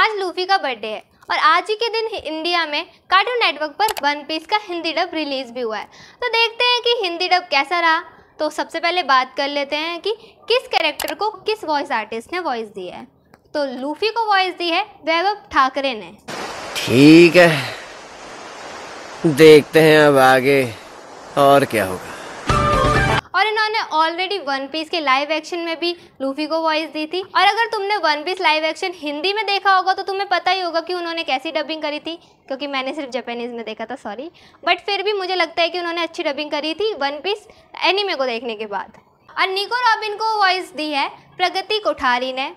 आज लूफी का बर्थडे है और आज ही के दिन इंडिया में कार्टून नेटवर्क पर वन पीस का हिंदी डब रिलीज़ भी हुआ है तो देखते हैं कि हिंदी डब कैसा रहा तो सबसे पहले बात कर लेते हैं कि किस कैरेक्टर को किस वॉइस आर्टिस्ट ने वॉइस दी है तो लूफी को वॉइस दी है वैभव ठाकरे ने ठीक है देखते हैं अब आगे और क्या होगा उन्होंने ऑलरेडी वन पीस के लाइव एक्शन में भी लूफी को वॉइस दी थी और अगर तुमने one piece live action Hindi में देखा होगा तो तुम्हें पता ही होगा कि उन्होंने कैसी डबिंग करी थी क्योंकि मैंने सिर्फ जापानीज़ में देखा था सॉरी बट फिर भी मुझे लगता है कि उन्होंने अच्छी डबिंग करी थी वन पीस एनिमे को देखने के बाद और निको रॉबिन को वॉइस दी है प्रगति कोठारी ने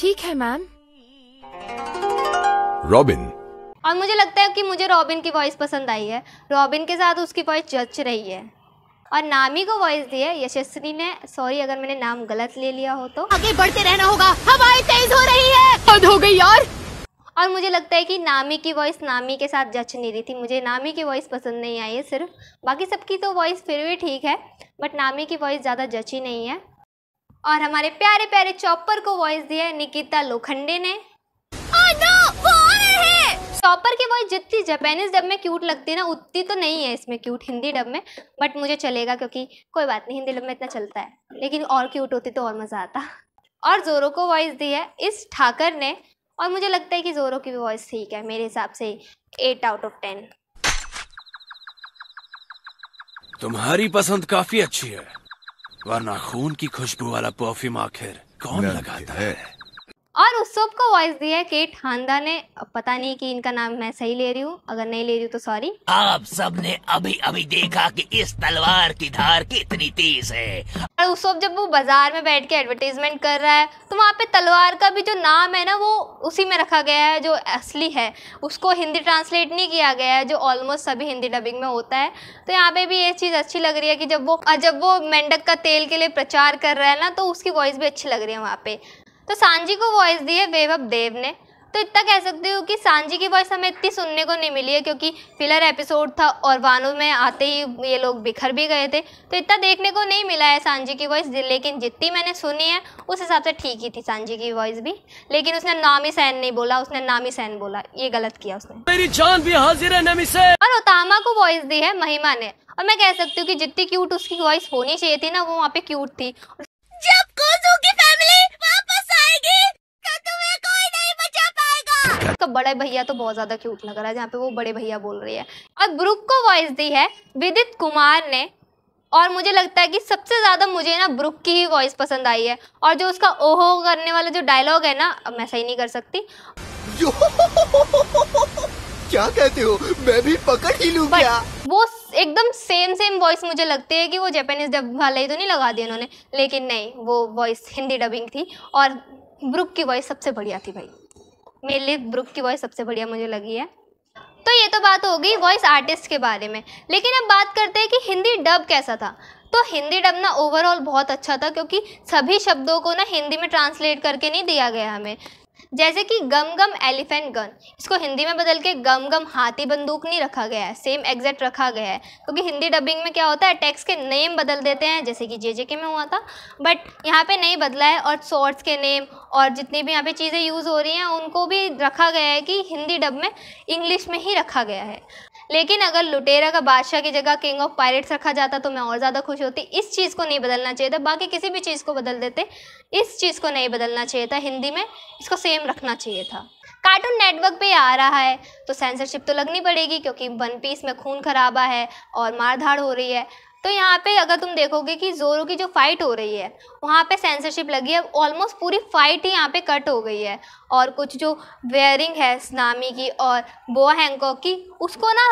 ठीक है मैम रॉबिन और मुझे लगता है कि मुझे रॉबिन की वॉइस पसंद आई है रॉबिन के साथ उसकी वॉइस जच रही है और नामी को वॉइस दी है यशस्वी ने सॉरी अगर मैंने नाम गलत ले लिया हो तो आगे बढ़ते रहना होगा हवाएं तेज हो रही है हो गई यार और मुझे लगता है कि नामी की वॉइस नामी के साथ जच नहीं रही थी मुझे नामी की वॉइस पसंद नहीं आई है सिर्फ बाकी सबकी तो वॉइस फिर भी ठीक है बट नामी की वॉइस ज़्यादा जची नहीं है और हमारे प्यारे प्यारे चॉपर को वॉइस दिया है निकिता लोखंडे ने चॉपर की वॉइस जितनी जापानीज डब में क्यूट लगती है ना उतनी तो नहीं है इसमें क्यूट हिंदी डब में बट मुझे चलेगा क्योंकि कोई बात नहीं हिंदी डब में इतना चलता है लेकिन और क्यूट होती तो और मज़ा आता और जोरो को वॉइस दी है इस ठाकर ने और मुझे लगता है कि जोरो की भी वॉइस ठीक है मेरे हिसाब से एट आउट ऑफ टेन तुम्हारी पसंद काफी अच्छी है वरना खून की खुशबू वाला परफ्यूम आखिर कौन लगाता है? और उस सब को वॉइस दिया है केट हांदा ने पता नहीं कि इनका नाम मैं सही ले रही हूँ अगर नहीं ले रही हूँ तो सॉरी आप सब ने अभी अभी देखा कि इस तलवार की धार कितनी तेज है और उस सब जब वो बाजार में बैठ के एडवर्टीजमेंट कर रहा है तो वहाँ पे तलवार का भी जो नाम है ना वो उसी में रखा गया है जो असली है उसको हिंदी ट्रांसलेट नहीं किया गया है जो ऑलमोस्ट सभी हिंदी डबिंग में होता है तो यहाँ पे भी ये चीज़ अच्छी लग रही है कि जब वो जब वो मेंढक का तेल के लिए प्रचार कर रहा है ना तो उसकी वॉइस भी अच्छी लग रही है वहाँ पे तो सांझी को वॉइस दी है वेवअप देव ने तो इतना कह सकती हूँ कि सांझी की वॉइस हमें इतनी सुनने को नहीं मिली है क्योंकि फिलर एपिसोड था और वानों में आते ही ये लोग बिखर भी गए थे तो इतना देखने को नहीं मिला है सांझी की वॉइस लेकिन जितनी मैंने सुनी है उस हिसाब से ठीक ही थी सांझी की वॉइस भी लेकिन उसने नामी सैन नहीं बोला उसने नामी सैन बोला ये गलत किया उसने मेरी जान भी हाजिर है नामी सैन और उतामा को वॉइस दी है महिमा ने और मैं कह सकती हूँ कि जितनी क्यूट उसकी वॉइस होनी चाहिए थी ना वो वहाँ पे क्यूट थी हाँ, का तो बड़े भैया तो बहुत ज्यादा क्यूट लग रहा है जहाँ पे वो बड़े भैया बोल रही है और ब्रुक को वॉइस दी है विदित कुमार ने और मुझे लगता है कि सबसे ज़्यादा मुझे ना ब्रुक की ही वॉइस पसंद आई है और जो उसका ओहो करने वाला जो डायलॉग है ना मैं सही नहीं कर सकती क्या कहते हो मैं भी पकड़ ही लूं क्या वो एकदम सेम सेम वॉइस मुझे लगती है कि वो जापानीज डब वाला ही तो नहीं लगा दिया उन्होंने लेकिन नहीं वो वॉइस हिंदी डबिंग थी और ब्रुक की वॉइस सबसे बढ़िया थी भाई मेरे लिए ब्रुक की वॉइस सबसे बढ़िया मुझे लगी है तो ये तो बात हो गई वॉइस आर्टिस्ट के बारे में लेकिन अब बात करते हैं कि हिंदी डब कैसा था तो हिंदी डब ना ओवरऑल बहुत अच्छा था क्योंकि सभी शब्दों को ना हिंदी में ट्रांसलेट करके नहीं दिया गया हमें जैसे कि गम गम एलिफेंट गन इसको हिंदी में बदल के गम गम हाथी बंदूक नहीं रखा गया है सेम एग्जैक्ट रखा गया है क्योंकि हिंदी डबिंग में क्या होता है टैक्स के नेम बदल देते हैं जैसे कि जे के में हुआ था बट यहाँ पे नहीं बदला है और सोर्ट्स के नेम और जितनी भी यहाँ पे चीज़ें यूज़ हो रही हैं उनको भी रखा गया है कि हिंदी डब में इंग्लिश में ही रखा गया है लेकिन अगर लुटेरा का बादशाह की जगह किंग ऑफ पायरेट्स रखा जाता तो मैं और ज़्यादा खुश होती इस चीज़ को नहीं बदलना चाहिए था बाकी किसी भी चीज़ को बदल देते इस चीज़ को नहीं बदलना चाहिए था हिंदी में इसको सेम रखना चाहिए था कार्टून नेटवर्क पे आ रहा है तो सेंसरशिप तो लगनी पड़ेगी क्योंकि वन पीस में खून खराबा है और मारधाड़ हो रही है तो यहाँ पे अगर तुम देखोगे कि जोरो की जो फाइट हो रही है वहाँ पे सेंसरशिप लगी है ऑलमोस्ट पूरी फाइट ही यहाँ पे कट हो गई है और कुछ जो वेयरिंग है सुनामी की और बोआ हैंकॉक की उसको ना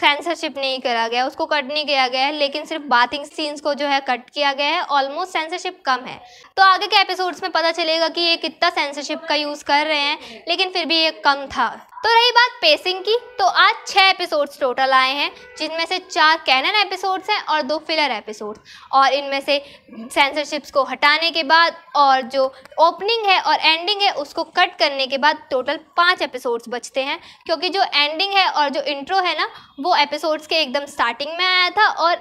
सेंसरशिप नहीं करा गया उसको कट नहीं किया गया है लेकिन सिर्फ बाथिंग सीन्स को जो है कट किया गया है ऑलमोस्ट सेंसरशिप कम है तो आगे के एपिसोड्स में पता चलेगा कि ये कितना सेंसरशिप का यूज़ कर रहे हैं लेकिन फिर भी ये कम था तो रही बात पेसिंग की तो आज छः एपिसोड्स टोटल आए हैं जिनमें से चार कैनन एपिसोड्स हैं और दो फिलर एपिसोड्स और इनमें से सेंसरशिप्स को हटाने के बाद और जो ओपनिंग है और एंडिंग है उसको कट करने के बाद टोटल पाँच एपिसोड्स बचते हैं क्योंकि जो एंडिंग है और जो इंट्रो है ना वो एपिसोड्स के एकदम स्टार्टिंग में आया था और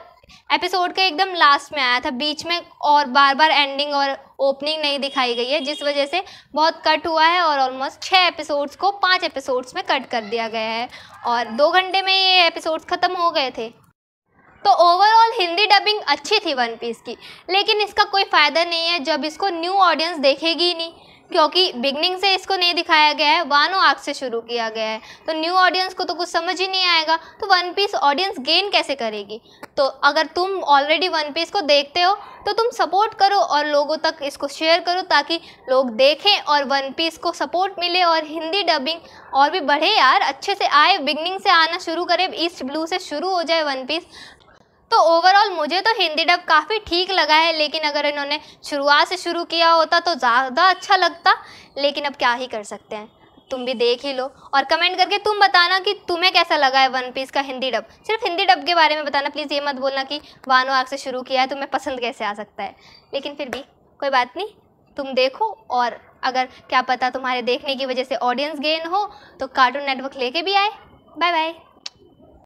एपिसोड के एकदम लास्ट में आया था बीच में और बार बार एंडिंग और ओपनिंग नहीं दिखाई गई है जिस वजह से बहुत कट हुआ है और ऑलमोस्ट छः एपिसोड्स को पाँच एपिसोड्स में कट कर दिया गया है और दो घंटे में ये एपिसोड्स ख़त्म हो गए थे तो ओवरऑल हिंदी डबिंग अच्छी थी वन पीस की लेकिन इसका कोई फ़ायदा नहीं है जब इसको न्यू ऑडियंस देखेगी नहीं क्योंकि बिगनिंग से इसको नहीं दिखाया गया है वानो आग से शुरू किया गया है तो न्यू ऑडियंस को तो कुछ समझ ही नहीं आएगा तो वन पीस ऑडियंस गेन कैसे करेगी तो अगर तुम ऑलरेडी वन पीस को देखते हो तो तुम सपोर्ट करो और लोगों तक इसको शेयर करो ताकि लोग देखें और वन पीस को सपोर्ट मिले और हिंदी डबिंग और भी बढ़े यार अच्छे से आए बिगनिंग से आना शुरू करे ईस्ट ब्लू से शुरू हो जाए वन पीस तो ओवरऑल मुझे तो हिंदी डब काफ़ी ठीक लगा है लेकिन अगर इन्होंने शुरुआत से शुरू किया होता तो ज़्यादा अच्छा लगता लेकिन अब क्या ही कर सकते हैं तुम भी देख ही लो और कमेंट करके तुम बताना कि तुम्हें कैसा लगा है वन पीस का हिंदी डब सिर्फ हिंदी डब के बारे में बताना प्लीज़ ये मत बोलना कि वानो आग से शुरू किया है तुम्हें पसंद कैसे आ सकता है लेकिन फिर भी कोई बात नहीं तुम देखो और अगर क्या पता तुम्हारे देखने की वजह से ऑडियंस गेन हो तो कार्टून नेटवर्क लेके भी आए बाय बाय